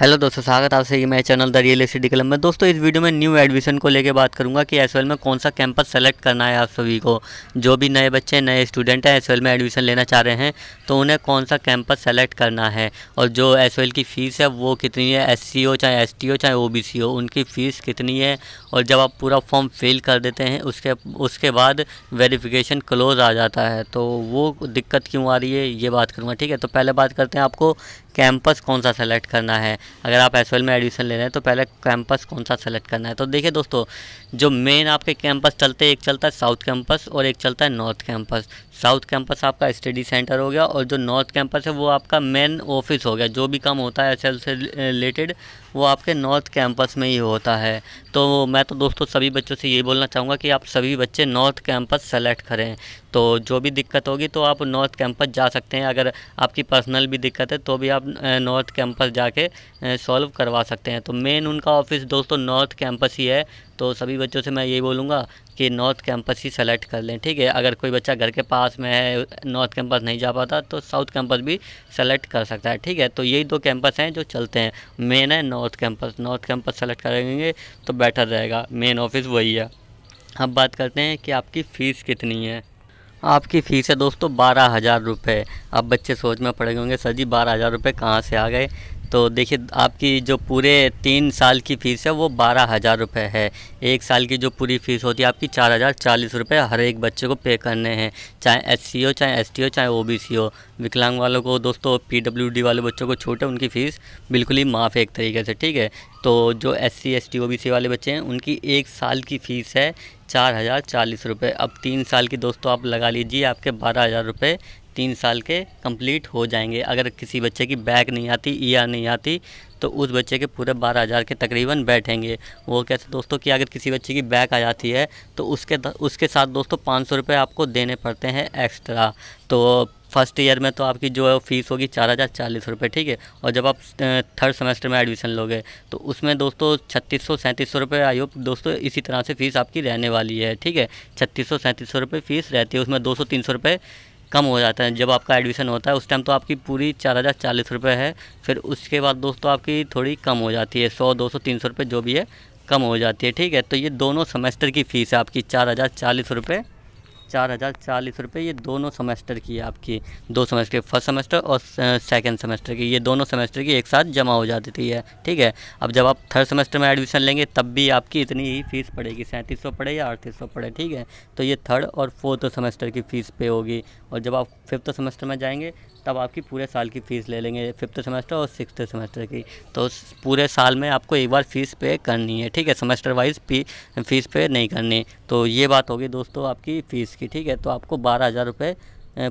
hello दोस्तों स्वागत आपसे ये मेरे channel the real estate club में दोस्तों इस वीडियो में न्यू एडमिशन को लेके बात करूंगा कि एस में कौन सा कैंपस सेलेक्ट करना है आप सभी को जो भी नए बच्चे नए स्टूडेंट हैं एस में एडमिशन लेना चाह रहे हैं तो उन्हें कौन सा कैंपस सेलेक्ट करना है और जो एस की फ़ीस है वो कितनी है एस हो चाहे एस हो चाहे ओ हो उनकी फ़ीस कितनी है और जब आप पूरा फॉर्म फिल कर देते हैं उसके उसके बाद वेरीफिकेशन क्लोज आ जाता है तो वो दिक्कत क्यों आ रही है ये बात करूँगा ठीक है तो पहले बात करते हैं आपको कैंपस कौन सा सेलेक्ट करना है अगर आप एस में एडमिशन ले रहे हैं तो पहले कैंपस कौन सा सेलेक्ट करना है तो देखिए दोस्तों जो मेन आपके कैंपस चलते हैं एक चलता है साउथ कैंपस और एक चलता है नॉर्थ कैंपस साउथ कैंपस आपका स्टडी सेंटर हो गया और जो नॉर्थ कैंपस है वो आपका मेन ऑफिस हो गया जो भी काम होता है एसएल से रिलेटेड वो आपके नॉर्थ कैंपस में ही होता है तो मैं तो दोस्तों सभी बच्चों से ये बोलना चाहूँगा कि आप सभी बच्चे नॉर्थ कैंपस सेलेक्ट करें तो जो भी दिक्कत होगी तो आप नॉर्थ कैंपस जा सकते हैं अगर आपकी पर्सनल भी दिक्कत है तो भी आप नॉर्थ कैंपस जाके सॉल्व करवा सकते हैं तो मेन उनका ऑफिस दोस्तों नॉर्थ कैंपस ही है तो सभी बच्चों से मैं यही बोलूँगा कि नॉर्थ कैंपस ही सेलेक्ट कर लें ठीक है अगर कोई बच्चा घर के पास में है नॉर्थ कैंपस नहीं जा पाता तो साउथ कैंपस भी सेलेक्ट कर सकता है ठीक है तो यही दो कैंपस हैं जो चलते हैं मेन है north campus north campus select करेंगे तो बेटर रहेगा मेन ऑफिस वही है अब बात करते हैं कि आपकी फ़ीस कितनी है आपकी फ़ीस है दोस्तों बारह हज़ार रुपये अब बच्चे सोच में पड़े होंगे सर जी बारह हज़ार रुपये कहाँ से आ गए तो देखिए आपकी जो पूरे तीन साल की फ़ीस है वो बारह हज़ार रुपये है एक साल की जो पूरी फ़ीस होती है आपकी चार हज़ार चालीस रुपये हर एक बच्चे को पे करने हैं चाहे एस सी हो चाहे एस टी हो चाहे ओ बी सी हो विकलांग वालों को दोस्तों पी डब्ल्यू डी वाले बच्चों को छोटे उनकी फ़ीस बिल्कुल ही माफ़ एक तरीके से ठीक है तो जो S C S T O B C वाले बच्चे हैं उनकी एक साल की फ़ीस है चार हज़ार चालीस रुपये अब तीन साल की दोस्तों आप लगा लीजिए आपके बारह हज़ार रुपये तीन साल के कंप्लीट हो जाएंगे अगर किसी बच्चे की बैग नहीं आती ईआर नहीं आती तो उस बच्चे के पूरे बारह हज़ार के तकरीबन बैठेंगे वो कैसे दोस्तों कि अगर किसी बच्चे की बैक आ जाती है तो उसके उसके साथ दोस्तों पाँच सौ रुपये आपको देने पड़ते हैं एक्स्ट्रा तो फर्स्ट ईयर में तो आपकी जो है फ़ीस होगी चार हज़ार चालीस रुपये ठीक है और जब आप थर्ड सेमेस्टर में एडमिशन लोगे तो उसमें दोस्तों छत्तीस सौ सैंतीस सौ रुपये आई होप दोस्तों इसी तरह से फ़ीस आपकी रहने वाली है ठीक है छत्तीस सौ सैंतीस सौ रुपये फ़ीस रहती है उसमें दो सौ तीन सौ रुपये कम हो जाता है जब आपका एडमिशन होता है उस टाइम तो आपकी पूरी चार हज़ार चालीस रुपये है फिर उसके बाद दोस्तों आपकी थोड़ी कम हो जाती है सौ दो सौ तीन सौ रुपये जो भी है कम हो जाती है ठीक है तो ये दोनों सेमेस्टर की फ़ीस है आपकी चार हज़ार चालीस रुपये चार हज़ार चालीस रुपये ये दोनों सेमेस्टर की है आपकी दो सेमेस्टर फर्स्ट सेमेस्टर और सेकेंड सेमेस्टर की ये दोनों सेमेस्टर की एक साथ जमा हो जाती है ठीक है अब जब आप थर्ड सेमेस्टर में एडमिशन लेंगे तब भी आपकी इतनी ही फ़ीस पड़ेगी सैंतीस सौ पड़े या अड़तीस सौ पड़े ठीक है तो ये थर्ड और फोर्थ सेमेस्टर की फ़ीस पे होगी और जब आप फिफ्थ सेमेस्टर में जाएंगे तब आपकी पूरे साल की फ़ीस ले लेंगे फिफ्थ सेमेस्टर और सिक्स सेमेस्टर की तो पूरे साल में आपको एक बार फ़ीस पे करनी है ठीक है सेमेस्टर वाइज फी फ़ीस पे नहीं करनी तो ये बात होगी दोस्तों आपकी फ़ीस की ठीक है तो आपको बारह हज़ार रुपये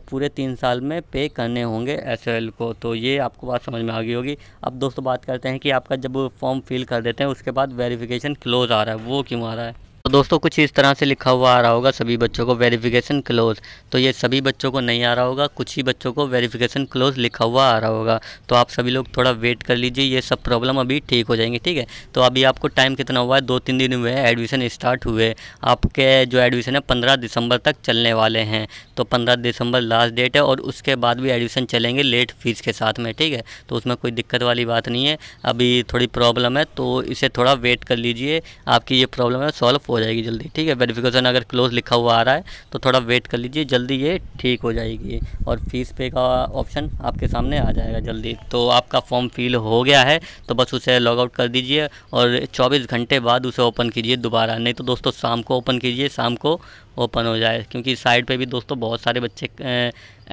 पूरे तीन साल में पे करने होंगे एस को तो ये आपको बात समझ में आ गई होगी अब दोस्तों बात करते हैं कि आपका जब फॉर्म फिल कर देते हैं उसके बाद वेरिफिकेशन क्लोज आ रहा है वो क्यों आ रहा है तो दोस्तों कुछ इस तरह से लिखा हुआ आ रहा होगा सभी बच्चों को वेरिफिकेशन क्लोज तो ये सभी बच्चों को नहीं आ रहा होगा कुछ ही बच्चों को वेरिफिकेशन क्लोज लिखा हुआ आ रहा होगा तो आप सभी लोग थोड़ा वेट कर लीजिए ये सब प्रॉब्लम अभी ठीक हो जाएंगे ठीक है तो अभी आपको टाइम कितना हुआ है दो तीन दिन हुए हैं एडमिशन स्टार्ट हुए आपके जो एडमिशन है पंद्रह दिसंबर तक चलने वाले हैं तो पंद्रह दिसंबर लास्ट डेट है और उसके बाद भी एडमिशन चलेंगे लेट फीस के साथ में ठीक है तो उसमें कोई दिक्कत वाली बात नहीं है अभी थोड़ी प्रॉब्लम है तो इसे थोड़ा वेट कर लीजिए आपकी ये प्रॉब्लम है सॉल्व हो हो जाएगी जल्दी ठीक है वेरिफिकेशन अगर क्लोज लिखा हुआ आ रहा है तो थोड़ा वेट कर लीजिए जल्दी ये ठीक हो जाएगी और फीस पे का ऑप्शन आपके सामने आ जाएगा जल्दी तो आपका फॉर्म फिल हो गया है तो बस उसे लॉगआउट कर दीजिए और चौबीस घंटे बाद उसे ओपन कीजिए दोबारा नहीं तो दोस्तों शाम को ओपन कीजिए शाम को ओपन हो जाए क्योंकि साइड पर भी दोस्तों बहुत सारे बच्चे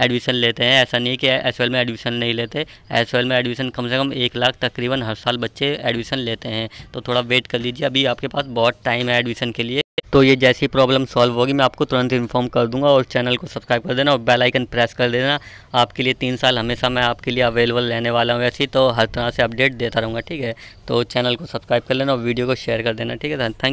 एडमिशन लेते हैं ऐसा नहीं कि एस में एडमिशन नहीं लेते एस में एडमिशन कम से कम एक लाख तकरीबन हर साल बच्चे एडमिशन लेते हैं तो थोड़ा वेट कर लीजिए अभी आपके पास बहुत टाइम है एडमिशन के लिए तो ये जैसी प्रॉब्लम सॉल्व होगी मैं आपको तुरंत इन्फॉर्म कर दूंगा और चैनल को सब्सक्राइब कर देना और बेल आइकन प्रेस कर देना आपके लिए तीन साल हमेशा मैं आपके लिए अवेलेबल रहने वाला हूँ ऐसी तो हर तरह से अपडेट देता रहूँगा ठीक है तो चैनल को सब्सक्राइब कर लेना और वीडियो को शेयर कर देना ठीक है थैंक